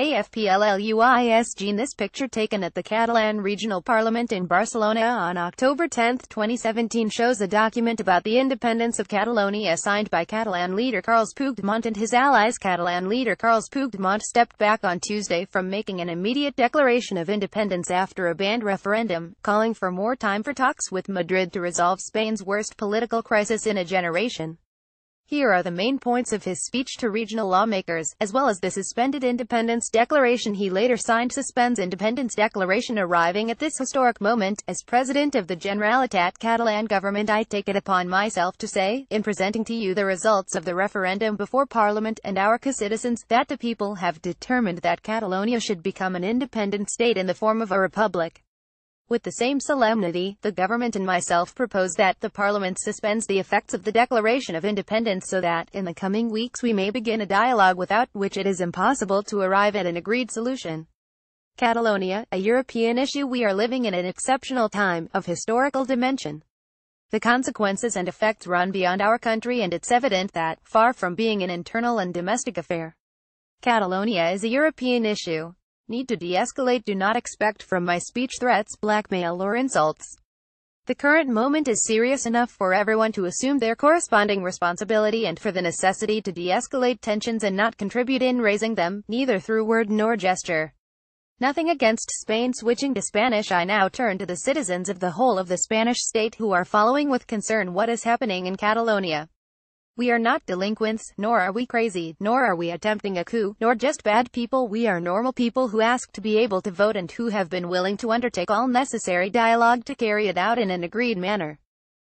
Gene This picture taken at the Catalan Regional Parliament in Barcelona on October 10, 2017 shows a document about the independence of Catalonia signed by Catalan leader Carles Puigdemont and his allies. Catalan leader Carles Puigdemont stepped back on Tuesday from making an immediate declaration of independence after a banned referendum, calling for more time for talks with Madrid to resolve Spain's worst political crisis in a generation. Here are the main points of his speech to regional lawmakers, as well as the Suspended Independence Declaration he later signed suspends Independence Declaration arriving at this historic moment, as President of the Generalitat Catalan government I take it upon myself to say, in presenting to you the results of the referendum before Parliament and our citizens, that the people have determined that Catalonia should become an independent state in the form of a republic. With the same solemnity, the government and myself propose that the Parliament suspends the effects of the Declaration of Independence so that, in the coming weeks we may begin a dialogue without which it is impossible to arrive at an agreed solution. Catalonia, a European issue we are living in an exceptional time, of historical dimension. The consequences and effects run beyond our country and it's evident that, far from being an internal and domestic affair, Catalonia is a European issue, need to de-escalate do not expect from my speech threats, blackmail or insults. The current moment is serious enough for everyone to assume their corresponding responsibility and for the necessity to de-escalate tensions and not contribute in raising them, neither through word nor gesture. Nothing against Spain switching to Spanish I now turn to the citizens of the whole of the Spanish state who are following with concern what is happening in Catalonia. We are not delinquents, nor are we crazy, nor are we attempting a coup, nor just bad people. We are normal people who ask to be able to vote and who have been willing to undertake all necessary dialogue to carry it out in an agreed manner.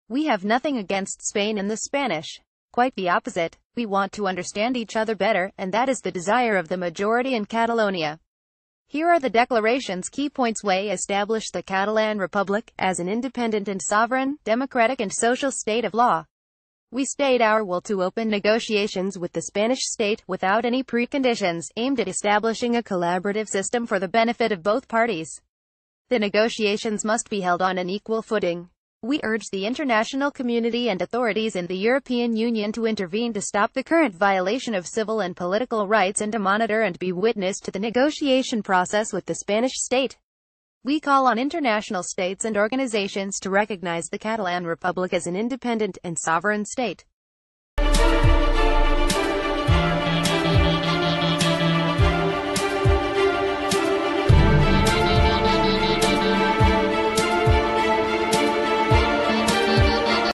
We have nothing against Spain and the Spanish. Quite the opposite. We want to understand each other better, and that is the desire of the majority in Catalonia. Here are the declaration's key points. way establish the Catalan Republic as an independent and sovereign, democratic and social state of law. We stayed our will to open negotiations with the Spanish state, without any preconditions, aimed at establishing a collaborative system for the benefit of both parties. The negotiations must be held on an equal footing. We urge the international community and authorities in the European Union to intervene to stop the current violation of civil and political rights and to monitor and be witness to the negotiation process with the Spanish state. We call on international states and organizations to recognize the Catalan Republic as an independent and sovereign state.